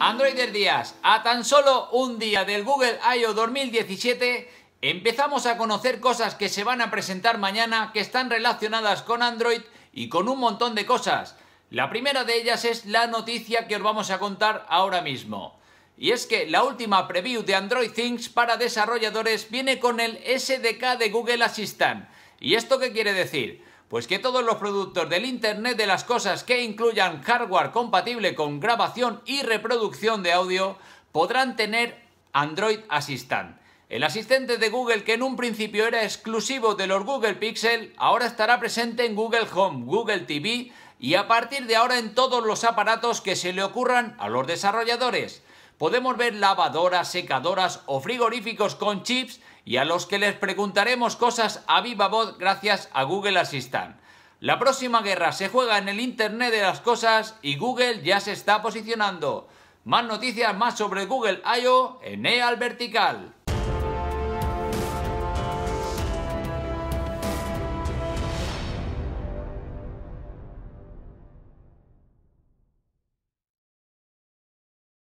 Androider Díaz, a tan solo un día del Google I.O. 2017 empezamos a conocer cosas que se van a presentar mañana que están relacionadas con Android y con un montón de cosas. La primera de ellas es la noticia que os vamos a contar ahora mismo. Y es que la última preview de Android Things para desarrolladores viene con el SDK de Google Assistant. ¿Y esto qué quiere decir? Pues que todos los productos del Internet de las Cosas que incluyan hardware compatible con grabación y reproducción de audio podrán tener Android Assistant. El asistente de Google que en un principio era exclusivo de los Google Pixel, ahora estará presente en Google Home, Google TV y a partir de ahora en todos los aparatos que se le ocurran a los desarrolladores podemos ver lavadoras, secadoras o frigoríficos con chips y a los que les preguntaremos cosas a viva voz gracias a Google Assistant. La próxima guerra se juega en el Internet de las Cosas y Google ya se está posicionando. Más noticias más sobre Google I.O. en EAL Vertical.